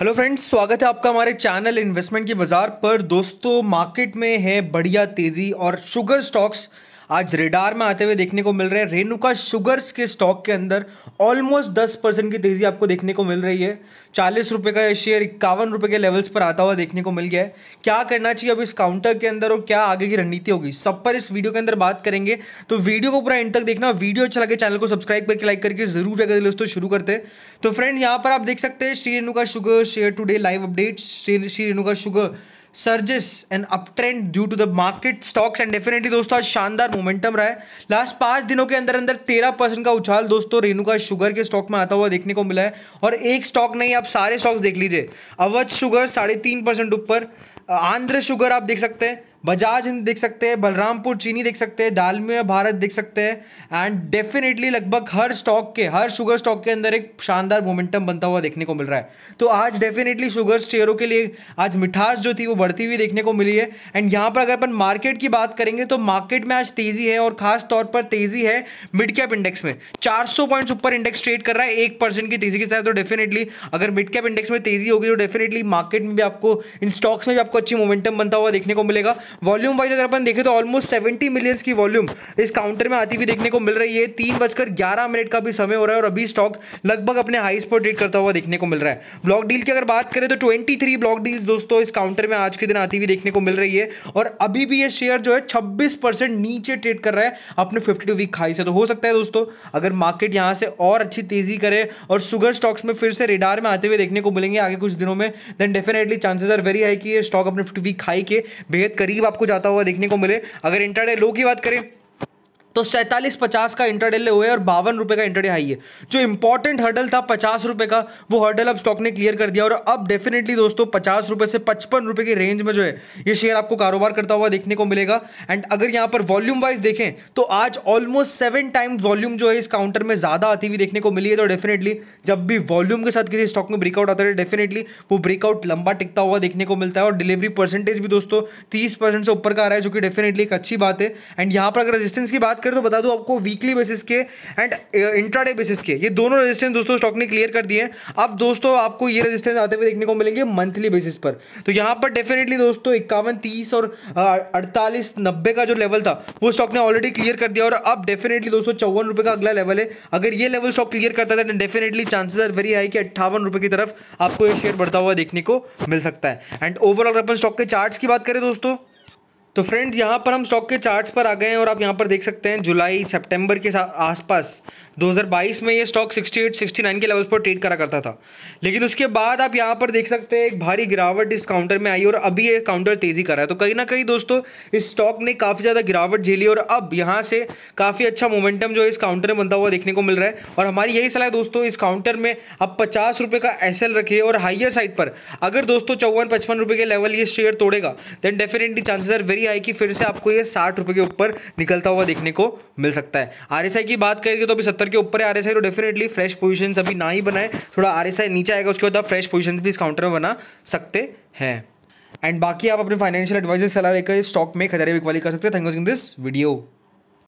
hello friends स्वागत है आपका हमारे चैनल इन्वेस्टमेंट की बाजार पर दोस्तों मार्केट में है बढ़िया तेजी और शुगर स्टॉक्स आज रेडार में आते हुए देखने को मिल रहे हैं रेणुका शुगर्स के स्टॉक के अंदर ऑलमोस्ट दस परसेंट की तेज़ी आपको देखने को मिल रही है चालीस रुपये का शेयर इक्यावन रुपये के लेवल्स पर आता हुआ देखने को मिल गया है क्या करना चाहिए अब इस काउंटर के अंदर और क्या आगे की रणनीति होगी सब पर इस वीडियो के अंदर बात करेंगे तो वीडियो को पूरा एंड तक देखना वीडियो अच्छा लगे चैनल को सब्सक्राइब करके लाइक करके जरूर जगह दोस्तों शुरू करते तो फ्रेंड यहाँ पर आप देख सकते हैं Shri Renuka sugar share today live update Shri Renuka sugar surges and up trend due to the market stocks and definitely दोस्तों आज शानदार मोमेंटम रहा है लास्ट पांच दिनों के अंदर अंदर तेरह परसेंट का उछाल दोस्तों रेणुका शुगर के स्टॉक में आता हुआ देखने को मिला है और एक स्टॉक नहीं आप सारे स्टॉक्स देख लीजिए अवध शुगर साढ़े तीन परसेंट ऊपर आंध्र शुगर आप देख सकते हैं बजाज हिंद देख सकते हैं बलरामपुर चीनी देख सकते हैं दालमिया भारत देख सकते हैं एंड डेफिनेटली लगभग हर स्टॉक के हर शुगर स्टॉक के अंदर एक शानदार मोमेंटम बनता हुआ देखने को मिल रहा है तो आज डेफिनेटली शुगर शेयरों के लिए आज मिठास जो थी वो बढ़ती हुई देखने को मिली है एंड यहाँ पर अगर अपन मार्केट की बात करेंगे तो मार्केट में आज तेज़ी है और खास तौर पर तेज़ी है मिड कैप इंडेक्स में चार पॉइंट्स ऊपर इंडेक्स ट्रेड कर रहा है एक परसेंट की तेज़ी के साथ तो डेफिनेटली अगर मिड कैप इंडेक्स में तेज़ी होगी तो डेफिनेटली मार्केट में भी आपको इन स्टॉक्स में भी आपको अच्छी मोमेंटम बनता हुआ देखने को मिलेगा वॉल्यूम वाइज अगर अपन देखें तो ऑलमोस्ट सेवेंटी मिलियंस की वॉल्यूम इस काउंटर में आती हुई देखने को मिल रही है तीन बजकर ग्यारह मिनट का भी समय हो रहा है और अभी स्टॉक लगभग अपने हाइस पर ट्रेड करता हुआ देखने को मिल रहा है ब्लॉक डील की अगर बात करें तो ट्वेंटी थ्री ब्लॉक डील्स दोस्तों इस काउंटर में आज के दिन आती हुई देखने को मिल रही है और अभी भी ये शेयर जो है छब्बीस नीचे ट्रेड कर रहा है अपने फिफ्टी टू वीक हाई से तो हो सकता है दोस्तों अगर मार्केट यहाँ से और अच्छी तेजी करे और शुगर स्टॉक्स में फिर से रेडार में आते हुए देखने को मिलेंगे आगे कुछ दिनों में then definitely chances are very high कि ये स्टॉक अपने फिफ्टी वीक हाई के बेहद करीब करीब आपको जाता हुआ देखने को मिले अगर इंटरडे लो की बात करें तो सैंतालीस पचास का इंटरडे हुए और बावन रुपए का इंटरडे हाई है जो इंपॉर्टेंट हर्डल था पचास रुपए का वो हर्डल अब स्टॉक ने क्लियर कर दिया और अब डेफिनेटली दोस्तों पचास रुपए से पचपन रुपए की रेंज में जो है ये शेयर आपको कारोबार करता हुआ देखने को मिलेगा एंड अगर यहां पर वॉल्यूम वाइज देखें तो आज ऑलमोस्ट सेवन टाइम वॉल्यूम जो है इस काउंटर में ज़्यादा आती हुई देखने को मिली है तो डेफिनेटली जब भी वॉल्यूम के साथ किसी स्टॉक में ब्रेकआउट आता है डेफिनेटली वो ब्रेकआउट लंबा टिकता हुआ देखने को मिलता है और डिलीवरी परसेंटेज भी दोस्तों तीस से ऊपर का आ रहा है जो कि डेफिनेटली एक अच्छी बात है एंड यहां पर अगर रजिस्टेंस की बात करें तो बता दूँ आपको वीकली बेसिस के एंड इंट्राडे बेसिस के ये दोनों रेजिस्टेंस दोस्तों स्टॉक ने क्लियर कर दिए अब दोस्तों आपको ये रेजिस्टेंस आते हुए देखने को मिलेंगे मंथली बेसिस पर तो यहाँ पर डेफिनेटली दोस्तों इक्यावन तीस और uh, अड़तालीस नब्बे का जो लेवल था वो स्टॉक ने ऑलरेडी क्लियर कर दिया और अब डेफिनेटली दोस्तों चौवन रुपये का अगला लेवल है अगर ये लेवल स्टॉक क्लियर करता था definitely chances are very high कि अट्ठावन रुपये की तरफ आपको ये शेयर बढ़ता हुआ देखने को मिल सकता है एंड ओवरऑल अपन स्टॉक के चार्ट की बात करें दोस्तों तो फ्रेंड्स यहाँ पर हम स्टॉक के चार्ट्स पर आ गए हैं और आप यहाँ पर देख सकते हैं जुलाई सितंबर के आसपास 2022 में ये स्टॉक 68, 69 के लेवल्स पर ट्रेड करा करता था लेकिन उसके बाद आप यहाँ पर देख सकते हैं एक भारी गिरावट इस काउंटर में आई और अभी ये काउंटर तेज़ी कर रहा है तो कहीं ना कहीं दोस्तों इस स्टॉक ने काफ़ी ज़्यादा गिरावट झेली और अब यहाँ से काफ़ी अच्छा मोमेंटम जो इस काउंटर में बनता हुआ देखने को मिल रहा है और हमारी यही सलाह दोस्तों इस काउंटर में अब पचास का एस रखिए और हाइयर साइड पर अगर दोस्तों चौवन पचपन के लेवल ये शेयर तोड़ेगा then definitely chances are very high आएगी फिर से आपको ये साठ रुपये के ऊपर निकलता हुआ देखने को मिल सकता है आर की बात करेंगे तो अभी सत्तर के ऊपर है आर तो डेफिनेटली फ्रेश पोजिशन अभी ना ही बनाए थोड़ा आर नीचे आएगा उसके बाद आप फ्रेश पोजिशन भी इस काउंटर में बना सकते हैं एंड बाकी आप अपने फाइनेंशियल एडवाइजर सलाह लेकर स्टॉक में खजारे बिकवाली कर सकते हैं थैंक यू दिस वीडियो